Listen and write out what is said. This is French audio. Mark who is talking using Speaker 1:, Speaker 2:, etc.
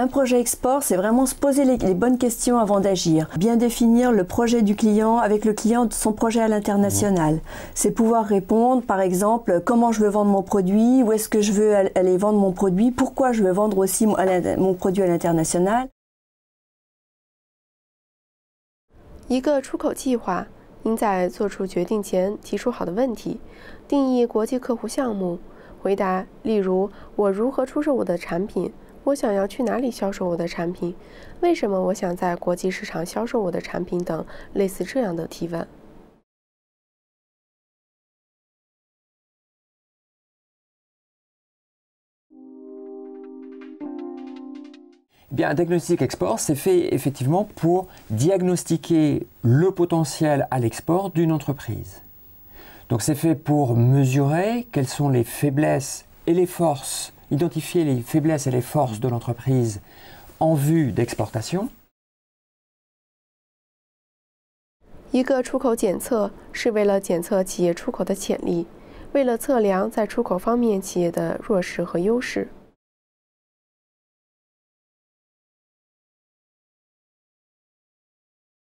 Speaker 1: Un projet export, c'est vraiment se poser les, bonnes questions avant d'agir. Bien définir le projet du client avec le client, son projet à l'international. C'est pouvoir répondre,
Speaker 2: par exemple, comment je veux vendre mon produit, où est-ce que je veux aller vendre mon produit, pourquoi je veux vendre aussi mon, produit à l'international
Speaker 3: veux-je veux-je 我想要去哪里销售我的产品？为什么我想在国际市场销售我的产
Speaker 4: 品？等类似这样的提问。
Speaker 5: Bien, un diagnostic export, c'est fait effectivement pour diagnostiquer le potentiel à l'export d'une entreprise. Donc c'est fait pour mesurer quelles sont les faiblesses et les forces identifier les faiblesses et les forces de l'entreprise en vue d'exportation.